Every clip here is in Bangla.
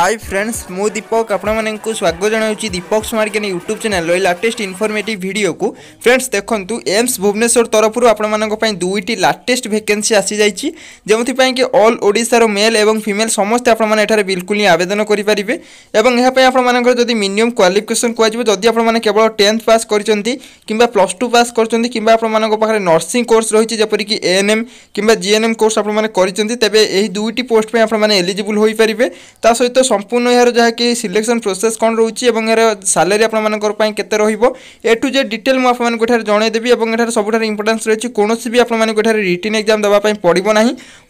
ହାଇ ଫ୍ରେଣ୍ଡସ୍ ମୁଁ ଦୀପକ ଆପଣମାନଙ୍କୁ ସ୍ୱାଗତ ଜଣାଉଛି ଦୀପକ ସ୍ମାର୍କେନ୍ ୟୁଟ୍ୟୁବ୍ ଚ୍ୟାନେଲ୍ର ଲାଟେଷ୍ଟ ଇନଫର୍ମେଟିଭ୍ ଭିଡ଼ିଓକୁ ଫ୍ରେଣ୍ଡସ୍ ଦେଖନ୍ତୁ ଏମ୍ସ ଭୁବନେଶ୍ୱର ତରଫରୁ ଆପଣମାନଙ୍କ ପାଇଁ ଦୁଇଟି ଲାଟେଷ୍ଟ ଭେକେନ୍ସି ଆସିଯାଇଛି ଯେଉଁଥିପାଇଁକି ଅଲ୍ ଓଡ଼ିଶାର ମେଲ୍ ଏବଂ ଫିମେଲ୍ ସମସ୍ତେ ଆପଣମାନେ ଏଠାରେ ବିଲକୁଲ ହିଁ ଆବେଦନ କରିପାରିବେ ଏବଂ ଏହା ପାଇଁ ଆପଣମାନଙ୍କର ଯଦି ମିନିମମ୍ କ୍ୱାଲିଫିକେସନ୍ କୁହାଯିବ ଯଦି ଆପଣମାନେ କେବଳ ଟେନ୍ଥ ପାସ୍ କରିଛନ୍ତି କିମ୍ବା ପ୍ଲସ୍ ଟୁ ପାସ୍ କରିଛନ୍ତି କିମ୍ବା ଆପଣମାନଙ୍କ ପାଖରେ ନର୍ସିଂ କୋର୍ସ ରହିଛି ଯେପରିକି ଏଏନ୍ଏମ୍ କିମ୍ବା ଜିଏନ୍ଏମ୍ କୋର୍ସ ଆପଣମାନେ କରିଛନ୍ତି ତେବେ ଏହି ଦୁଇଟି ପୋଷ୍ଟ ପାଇଁ ଆପଣମାନେ ଏଲିଜିବୁଲ୍ ହୋଇପାରିବେ ତା ସହିତ সম্পূর্ণ এর যা কি সিলেকশন প্রোসেস কোণ রয়েছে এবং এর স্যালারি আপনার কেতে রহব এ টু জেড ডিটেল মু আপনার জনাইদেবি এবং এটার সবুঠার ইম্পর্টান্স রয়েছে কোণী বি আপনার এটার রিটিন এক্সাম দেওয়া পড়ব না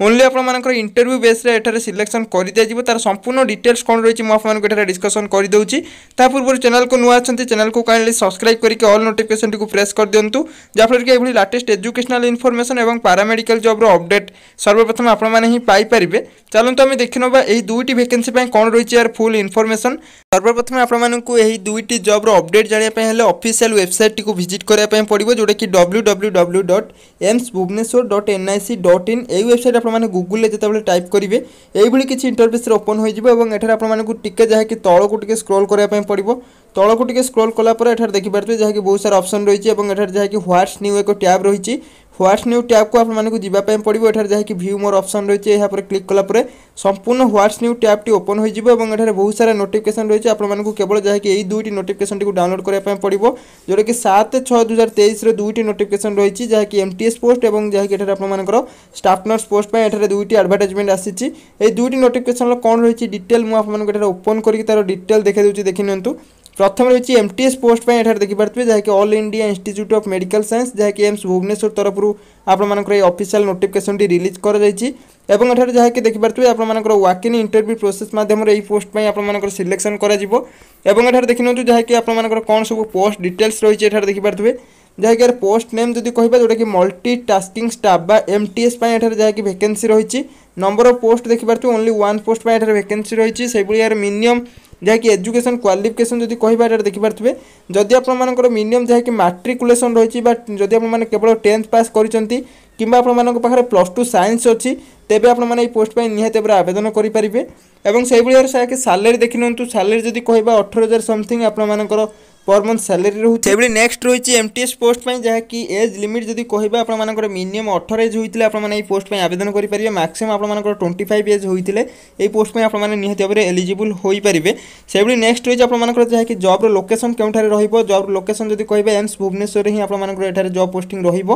ওনলি আপনার ইন্টরভিউ বেস্রে এটার সিলেকশন করে দিয়ে তার সম্পূর্ণ ডিটেলস কোণ রয়েছে মু আপনার এটার ডিসকসন করে দেছি তা পূর্ব চ্যানেল কু নূ আছেন চ্যানেল কু কাইন্ডলি সবসক্রাইব করি অল নোটিফিকেসন টি প্রেস করে দিও যাফলে কি এইভাবে লাটেস্ট এজুকেশনাল ইনফরমেশন এবং পারামেডিকাল জব্র অপডেট সর্বপ্রথম আপনার ହିଁ ପାଇପାରିବେ ଚାଲନ୍ତୁ ଆମେ ଦେଖିନେବା ଏଇ ଦୁଇଟି ଭେକେନ୍ସି ପାଇଁ କ'ଣ कौन रही यार फुल इनफर्मेसन सर्वप्रथम ଆପଣମାନଙ୍କୁ ଏହି ଦୁଇଟି ଜବ୍ର ଅପଡେଟ୍ ଜାଣିବା ପାଇଁ ହେଲେ ଅଫିସିଆଲ ୱେବସାଇଟ୍ଟିକୁ ଭିଜିଟ୍ କରିବା ପାଇଁ ପଡ଼ିବ ଯେଉଁଟାକି W W W dot AIIMS Bhubaneswar dot N I C dot in ଏହି ୱେବସାଇଟ୍ ଆପଣମାନେ ଗୁଗୁଲରେ ଯେତେବେଳେ ଟାଇପ୍ କରିବେ ଏଇଭଳି କିଛି ଇଣ୍ଟରଫେସ୍ରେ ଓପନ୍ ହୋଇଯିବ ଏବଂ ଏଠାରେ ଆପଣମାନଙ୍କୁ ଟିକେ ଯାହାକି ତଳକୁ ଟିକେ ସ୍କ୍ରୋଲ୍ କରିବା ପାଇଁ ପଡ଼ିବ ତଳକୁ ଟିକେ ସ୍କ୍ରୋଲ୍ କଲା ପରେ ଏଠାରେ ଦେଖିପାରୁଥିବେ ଯାହାକି ବହୁତ ସାରା ଅପସନ୍ ରହିଛି ଏବଂ ଏଠାରେ ଯାହାକି ହ୍ୱାଟ୍ସ ନ୍ୟୁ ଏକ ଟ୍ୟାବ୍ ରହିଛି হোয়াটস নিউ ট্যাবকু আপনার যা পড়ব এখানে যা ভিউ মোর অপসন রয়েছে এরপরে ক্লিক কলাপরে সম্পূর্ণ হোয়াটস নিউ ট্যাবটি ওপন হয়ে যাব এবং এখানে বহু সারা নোটিফিকেসন রয়েছে আপনার কেবল যা এই দুইটি নোটিফিকেসনটি ডাউনলোড করা পড়ব যেটাকি সাত ছ দু হাজার তেইশের দুইটি নোটিফিকেসন রয়েছে যা এমটিএস পোস্ট এবং যা এখানে আপনার স্টাফ নর্স পোস্ট এখানে দুইটি আডভার্টাইজমেন্ট আসিছে এই দুইটি নোটিফিকেসন কম রয়েছে ডিটেল মু আপনার এখানে ওপন করি তার ডিটেল দেখে দেছি দেখে নিতু ପ୍ରଥମେ ରହିଛି ଏମ୍ ଟି ଏସ୍ ପୋଷ୍ଟ ପାଇଁ ଏଠାରେ ଦେଖିପାରୁଥିବେ ଯାହାକି All India Institute of Medical Science ଯାହାକି ଏମ୍ସ ଭୁବନେଶ୍ୱର ତରଫରୁ ଆପଣମାନଙ୍କର ଏହି ଅଫିସିଆଲ୍ ନୋଟିଫିକେସନଟି ରିଲିଜ୍ କରାଯାଇଛି এবং এখানে যাকে দেখিপারে আপনার ওয়াকিন ইন্টরভিউ প্রোসেস মাধ্যমে এই পোস্ট পাই আপনার সিলেকশন করা যাব এবং এখানে দেখি নিউ যাকে আপনার কোণ সব পোস্ট ডিটেলস রয়েছে এখানে দেখিপারে যাকে এর পোস্ট নেম যদি কহবা যেটা কি মল্টি টাস্কিং স্টাফ বা এমটিএস পাই এখানে যাকে ভ্যাকেন্সি রয়েছে নম্বর অফ পোস্ট দেখিপারে ওনলি ওয়ান পোস্ট পাই এখানে ভ্যাকেন্সি রয়েছে সেইভাবে এর মিনিমম ଯାହାକି ଏଜୁକେସନ୍ କ୍ୱାଲିଫିକେସନ୍ ଯଦି କହିବା ଏଇଟା ଦେଖିପାରୁଥିବେ ଯଦି ଆପଣମାନଙ୍କର ମିନିମମ୍ ଯାହାକି ମାଟ୍ରିକୁଲେସନ୍ ରହିଛି ବା ଯଦି ଆପଣମାନେ କେବଳ ଟେନ୍ଥ ପାସ୍ କରିଛନ୍ତି କିମ୍ବା ଆପଣମାନଙ୍କ ପାଖରେ ପ୍ଲସ୍ ଟୁ ସାଇନ୍ସ ଅଛି ତେବେ ଆପଣମାନେ ଏହି ପୋଷ୍ଟ ପାଇଁ ନିହାତି ଭାବରେ ଆବେଦନ କରିପାରିବେ ଏବଂ ସେଇଭଳି ଭାବରେ ସାଲାରୀ ଦେଖି ନିଅନ୍ତୁ ସାଲାରୀ ଯଦି କହିବା ଅଠର ହଜାର ସମଥିଙ୍ଗ ଆପଣମାନଙ୍କର ପର୍ ମନ୍ଥ ସାଲାରୀ ରହୁଛି ସେଭଳି ନେକ୍ସଟ ରହିଛି ଏମ୍ଟିଏସ୍ ପୋଷ୍ଟ ପାଇଁ ଯାହାକି ଏଜ୍ ଲିମିଟ୍ ଯଦି କହିବା ଆପଣମାନଙ୍କର ମିନିମମ୍ ଅଠର ଏଜ୍ ହୋଇଥିଲେ ଆପଣମାନେ ଏହି ପୋଷ୍ଟ ପାଇଁ ଆବେଦନ କରିପାରିବେ ମାକ୍ସିମମ୍ ଆପଣମାନଙ୍କର ଟ୍ୱେଣ୍ଟି ଫାଇଭ୍ ଏଜ୍ ହୋଇଥିଲେ ଏହି ପୋଷ୍ଟ ପାଇଁ ଆପଣମାନେ ନିହାତି ଭାବରେ ଏଲିଜିବୁଲ୍ ହୋଇପାରିବେ ସେଭଳି ନେକ୍ସଟ ରହିଛି ଆପଣମାନଙ୍କର ଯାହାକି ଜବ୍ର ଲୋକେସନ୍ କେଉଁଠାରେ ରହିବ ଜବ୍ର ଲୋକେସନ୍ ଯଦି କହିବା ଏମ୍ସ ଭୁବନେଶ୍ୱରରେ ହିଁ ଆପଣମାନଙ୍କର ଏଠାରେ ଜବ୍ ପୋଷ୍ଟିଂ ରହିବ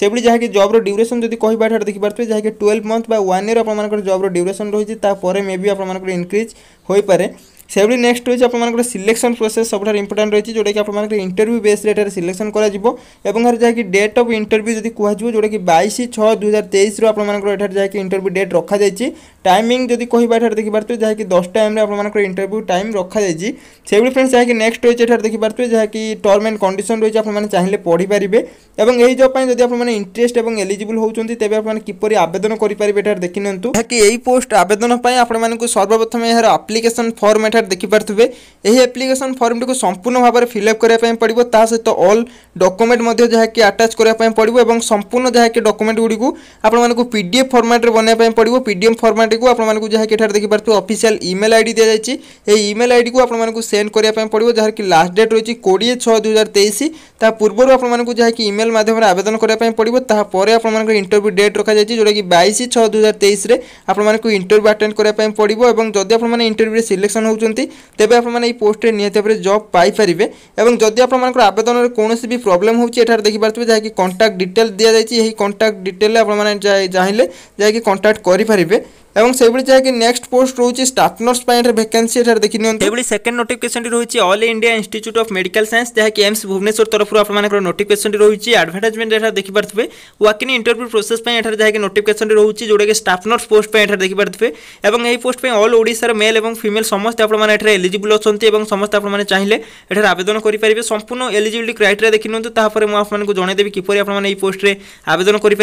ସେଭଳି ଯାହାକି ଜବ୍ର ଡ୍ୟୁରେସନ୍ ଯଦି କହିବା ଏଠାରେ ଦେଖିପାରୁଥିବେ ଯାହାକି ଟୁଏଲ୍ଭ ମନ୍ଥ ବା ୱାନ୍ ଇୟର୍ ଆପଣମାନଙ୍କର ଜବ୍ର ଡ୍ୟୁରେସନ୍ ରହିଛି ତାପରେ ମେ ବି ଆପଣମାନଙ୍କର ଇନକ୍ରିଜ୍ ହୋଇପାରେ ସେଭଳି ନେକ୍ସଟ ରହିଛି ଆପଣମାନଙ୍କର ସିଲେକ୍ସନ୍ ପ୍ରୋସେସ୍ ସବୁଠାରୁ ଇମ୍ପୋର୍ଟାଣ୍ଟ ରହିଛି ଯେଉଁଟାକି ଆପଣମାନଙ୍କର ଇଣ୍ଟରଭ୍ୟୁ ବେସ୍ରେ ଏଠାରେ ସିଲେକ୍ସନ୍ କରାଯିବ ଏବଂ ଏଠାରେ ଯାହାକି ଡେଟ୍ ଅଫ୍ ଇଣ୍ଟରଭ୍ୟୁ ଯଦି କୁହାଯିବ ଯେଉଁଟାକି ବାଇଶ ଛଅ ଦୁଇ ହଜାର ତେଇଶରୁ ଆପଣମାନଙ୍କର ଏଠାରେ ଯାହାକି ଇଣ୍ଟରଭ୍ୟୁ ଡେଟ୍ ରଖାଯାଇଛି ଟାଇମିଂ ଯଦି କହିବା ଏଠାରେ ଦେଖିପାରୁଥିବେ ଯାହାକି ଦଶ ଟାଇମ୍ରେ ଆପଣମାନଙ୍କର ଇଣ୍ଟରଭ୍ୟୁ ଟାଇମ୍ ରଖାଯାଇଛି ସେଭଳି ଫ୍ରେଣ୍ଡସ୍ ଯାହାକି ନେକ୍ସଟ ରହିଛି ଏଠାରେ ଦେଖିପାରୁଥିବେ ଯାହାକି ଟର୍ମ ଆଣ୍ଡ କଣ୍ଡିସନ୍ ରହିଛି ଆପଣମାନେ ଚାହିଁଲେ ପଢ଼ିପାରିବେ ଏବଂ ଏହି ଜବ୍ ପାଇଁ ଯଦି ଆପଣମାନେ ଇଣ୍ଟରେଷ୍ଟ ଏବଂ ଏଲିଜିବୁଲ୍ ହେଉଛନ୍ତି ତେବେ ଆପଣମାନେ କିପରି ଆବେଦନ କରିପାରିବେ ଏଠାରେ ଦେଖିନିଅନ୍ତୁ ଯାହାକି ଏହି ପୋଷ୍ଟ ଆବେଦନ ପାଇଁ ଆପଣମାନଙ୍କୁ ସର୍ବପ୍ରଥମେ ଏହାର ଆପ୍ଲିକେସନ୍ ଫର୍ମ ଏଠାରେ देखिपे एप्लिकेसन फर्म टी संपूर्ण भाव में फिलअप करने पड़ो ताल डकुमेंट जहाँकि आटाच करने पड़ो और संपूर्ण जहाँकि डकुमेंट गुडी आपको पी डी एफ फर्माट्रे बनवाई पड़ो पी डी एफ फर्माट को आपँ देखिपे अफिसील इमेल आई डी दि जाए इमेल आई डी आपको सेंड करने पड़ो जहाँकि लास्ट डेट रही कोड़े छः दुई हजार तेईस ता पूर्व आपँक जहाँकि इमेल मध्यम आवेदन करने पड़ो तापर आपर इंटरव्यू डेट रखा जाए जोटा कि बैश छः दुई हजार तेईस इंटरव्यू आटेड करने पड़ो और जदि आपने इंटरव्यू सिलेक्शन हो ଚାହୁଁଛନ୍ତି ତେବେ ଆପଣମାନେ ଏହି ପୋଷ୍ଟରେ ନିହାତି ଭାବରେ ଜବ୍ ପାଇପାରିବେ ଏବଂ ଯଦି ଆପଣମାନଙ୍କର ଆବେଦନରେ କୌଣସି ବି ପ୍ରୋବ୍ଲେମ୍ ହେଉଛି ଏଠାରେ ଦେଖିପାରୁଥିବେ ଯାହାକି କଣ୍ଟାକ୍ଟ ଡିଟେଲ୍ ଦିଆଯାଇଛି ଏହି କଣ୍ଟାକ୍ଟ ଡିଟେଲ୍ରେ ଆପଣମାନେ ଚାହିଁଲେ ଯାଇକି କଣ୍ଟାକ୍ଟ କରିପାରିବେ এবং সেইভাবে যাকে নেক্সট পোস্ট রয়েছে স্টাফ নর্স পাই এটার ভ্যাকেন্সি এটার দেখি নিও সেইভাবে সেকেন্ড নোটিফিকেশনটি রয়েছে All India Institute of Medical Science যাকে এমস ভুবনেশ্বর তরফর আপনার নোটিফিকেশনটি রয়েছে আডভার্টাইজমেন্ট এটার দেখিপারে ওয়াকিং ইন্টারভিউ প্রোসেস পাই এটার যাকে নোটিফিকেশনটি রয়েছে যেটাকি স্টাফ নর্স পোস্ট পাই এটার দেখিপারে এবং এই পোস্ট পাই অল ওড়িশার মেল এবং ফিমেল সমস্ত আপনার এটার এলিজিবল অনেক এবং সমস্ত আপনার চাইলে এটার আবেদন করে সম্পূর্ণ এলিজিবিলিটি ক্রাইটেরিয়া দেখি নিও তাপরে মু আপনার জনাইদেবি কিপর আপনার এই পোস্টে আবেদন করে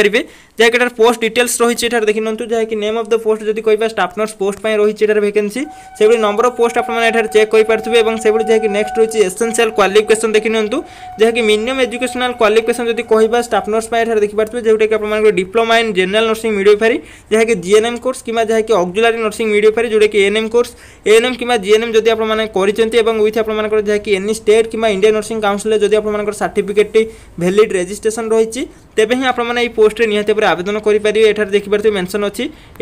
যাকে এটার পোস্ট ডিটেলস রয়েছে এটার দেখি নিও যাকে নেম অফ দ পোস্ট যদি কহবা স্টাফ নর্স পোস্ট পাই রয়েছে এটার ভ্যাকেন্সি সেভাবে নম্বর অফ পোস্ট আপনারা এটার চেক কই পারে এবং সেভাবে যা নেক্সট রয়েছে এসেনশিয়াল কোয়ালিফিকেশন দেখি নিউ যা মিনিমাম এডুকেশনাল কোয়ালিফিকেশন যদি কহবা স্টাফ নর্স পাই এটার দেখি দেখিপারে যেটা কি আপনার diploma in general nursing midwifery যা জিএনএম কোর্স কিংবা যা অক্জুলারি নর্সিং মিডিওফারি যেটা কি এএনএম কোর্স এএনএম কিমা জিএনএম যদি আপনার করেছেন এবং উইথ আপনার যা কি এনি স্টেট কিমা ইন্ডিয়ান নার্সিং কাউন্সিলে যদি আপনার সার্টিফিকেটটি ভ্যালিড রেজিস্ট্রেশন রয়েছে তেবে হি আপনার এই পোস্টে নিহতে ভাবে আবেদন করি করে পারে দেখি দেখিপারে মেনশন অ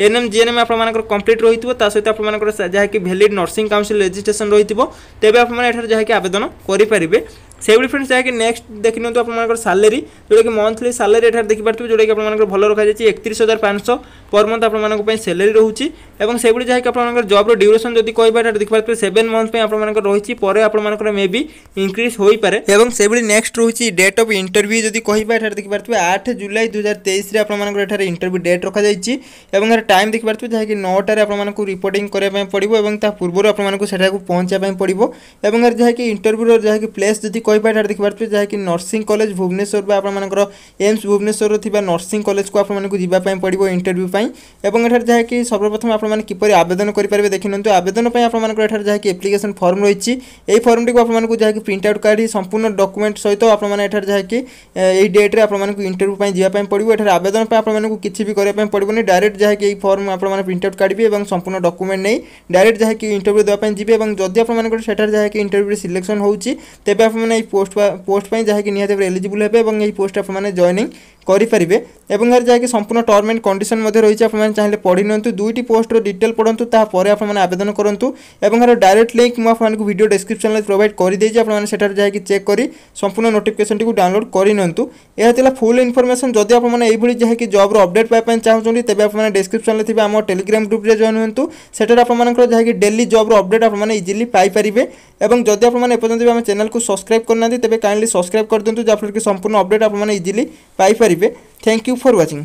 এএনএম জিএনএম ଏନ୍ଏମ୍ ଆପଣମାନଙ୍କର କମ୍ପ୍ଲିଟ୍ ରହିଥିବ ତା ସହିତ ଆପଣମାନଙ୍କର ଯାହାକି ଭ୍ୟାଲିଡ୍ ନର୍ସିଂ କାଉନସିଲ୍ ରେଜିଷ୍ଟ୍ରେସନ୍ ରହିଥିବ ତେବେ ଆପଣମାନେ ଏଠାରେ ଯାହାକି ଆବେଦନ କରିପାରିବେ সেইভাবে ফ্রেন্ডস ଯାହାକି ନେକ୍ସଟ ଦେଖିନିଅନ୍ତୁ ଆପଣମାନଙ୍କର ସାଲେରୀ ଯେଉଁଟାକି ମନ୍ଥଲି ସାଲେରୀ ଏଠାରେ ଦେଖିପାରୁଥିବେ ଯେଉଁଟାକି ଆପଣମାନଙ୍କର ଭଲ ରଖାଯାଇଛି ଏକତିରିଶ ହଜାର ପାଞ୍ଚଶହ ପର ମନ୍ଥ ଆପଣମାନଙ୍କ ପାଇଁ ସାଲେରୀ ରହୁଛି ଏବଂ ସେଭଳି ଯାହାକି ଆପଣମାନଙ୍କର ଜବ୍ର ଡ୍ୟୁରେସନ୍ ଯଦି କହିବା ଏଠାରେ ଦେଖିପାରୁଥିବେ ସେଭେନ୍ ମନ୍ଥ ପାଇଁ ଆପଣମାନଙ୍କର ରହିଛି ପରେ ଆପଣମାନଙ୍କର ମେ ବି ଇନକ୍ରିଜ୍ ହୋଇପାରେ ଏବଂ ସେଭଳି ନେକ୍ସଟ ରହୁଛି ଡେଟ୍ ଅଫ୍ ଇଣ୍ଟରଭ୍ୟୁ ଯଦି କହିବା ଏଠାରେ ଦେଖିପାରୁଥିବେ ଆଠ ଜୁଲାଇ ଦୁଇ ହଜାର ତେଇଶରେ ଆପଣମାନଙ୍କର ଏଠାରେ ଇଣ୍ଟରଭ୍ୟୁ ଡେଟ୍ ରଖାଯାଇଛି ଏବଂ ଏହାର ଟାଇମ୍ ଦେଖିପାରୁଥିବେ ଯାହାକି ନଅଟାରେ ଆପଣମାନଙ୍କୁ ରିପୋର୍ଟିଂ କରିବା ପାଇଁ ପଡ଼ିବ ଏବଂ ତା ପୂର୍ବରୁ ଆପଣମାନଙ୍କୁ ସେଠାକୁ ପହଞ୍ଚିବା ପାଇଁ ପଡ଼ିବ ଏବଂ ଏହାର ଯାହାକି ଇଣ୍ଟରଭ୍ୟୁର ଯାହାକି ପ୍ଲେସ୍ ଯଦି କହିବା କହିପାରିବା ଦେଖିପାରୁଥିବେ ଯାହାକି ନର୍ସିଂ କଲେଜ ଭୁବନେଶ୍ୱର ବା ଆପଣମାନଙ୍କର ଏମ୍ସ ଭୁବନେଶ୍ୱରରେ ଥିବା ନର୍ସିଂ କଲେଜକୁ ଆପଣମାନଙ୍କୁ ଯିବା ପାଇଁ ପଡ଼ିବ ଇଣ୍ଟରଭ୍ୟୁ ପାଇଁ ଏବଂ ଏଠାରେ ଯାହାକି ସର୍ବପ୍ରଥମେ ଆପଣମାନେ କିପରି ଆବେଦନ କରିପାରିବେ ଦେଖିନିଅନ୍ତୁ ଆବେଦନ ପାଇଁ ଆପଣମାନଙ୍କର ଏଠାରେ ଯାହାକି ଆପ୍ଲିକେସନ୍ ଫର୍ମ ରହିଛି ଏହି ଫର୍ମଟିକୁ ଆପଣମାନଙ୍କୁ ଯାହାକି ପ୍ରିଣ୍ଟ ଆଉଟ୍ କାଢ଼ି ସମ୍ପୂର୍ଣ୍ଣ ଡକୁମେଣ୍ଟ ସହିତ ଆପଣମାନେ ଏଠାରେ ଯାହାକି ଏହି ଡେଟ୍ରେ ଆପଣମାନଙ୍କୁ ଇଣ୍ଟରଭ୍ୟୁ ପାଇଁ ଯିବା ପାଇଁ ପଡ଼ିବ ଏଠାରେ ଆବେଦନ ପାଇଁ ଆପଣମାନଙ୍କୁ କିଛି ବି କରିବା ପାଇଁ ପଡ଼ିବନି ଡାଇରେକ୍ଟ ଯାହାକି ଏହି ଫର୍ମ ଆପଣମାନେ ପ୍ରିଣ୍ଟ ଆଉଟ୍ କାଢ଼ିବେ ଏବଂ ସମ୍ପୂର୍ଣ୍ଣ ଡକୁମେଣ୍ଟ ନେଇ ଡାଇରେକ୍ଟ ଯାହାକି ଇଣ୍ଟରଭ୍ୟୁ ଦେବା ପାଇଁ ଯିବେ ଏବଂ ଯଦି ଆପଣମାନଙ୍କର ସେଠାରେ ଯାହାକି ଇଣ୍ଟରଭ୍ୟୁରେ ସିଲେକ୍ସନ୍ ହେଉଛି ତେବେ ଆପଣମାନେ পোস্ট পোস্ট ପାଇଁ ଯାହାକି ନିହାତି ଭାବରେ ଏଲିଜିବୁଲ୍ ହେବେ ଏବଂ ଏହି ପୋଷ୍ଟ ଆପଣମାନେ ଜଏନିଂ କରିପାରିବେ এবং এর যাকে সম্পূর্ণ টর্ম এন্ড কন্ডিশন মধ্যে রয়েছে আপনার চাইলে পড়ি নিয়ন্তু দুইটি পোস্টর ডিটেল পড়ন্তু তাপরে আপনার আবেদন করন্তু এবং এর ডাইরেক্ট লিঙ্ক মু আপনার ভিডিও ডেসক্রিপশন প্রোভাইড করে দিয়েছি আপনার সেটার যাই চেক করে সম্পূর্ণ নোটিফিকেসনটি ডাউনলোড করে নিয়ন্তু এলা ফুল ইনফরমেশন যদি আপনার এইভাবে যাকি জব্র অপডেট পাওয়া চাহুন তেবে আপনার ডেসক্রিপশন থাকা আমার টেলিগ্রাম গ্রুপে জয়েন হুম সেটার আপনার যাকি ডেলি জব্র অপডেট আপনার ইজিলি পাইপারে এবং যদি আপনার এপর্যন্ত আমার চ্যানেলকে সবসক্রাইব করে না তবে কাইন্ডলি সবসক্রাইব করে দিন যাফলে কি সম্পূর্ণ অপডেট আপনার ইজিলি পাইপারে करेंगे थैंक यू फॉर वॉचिंग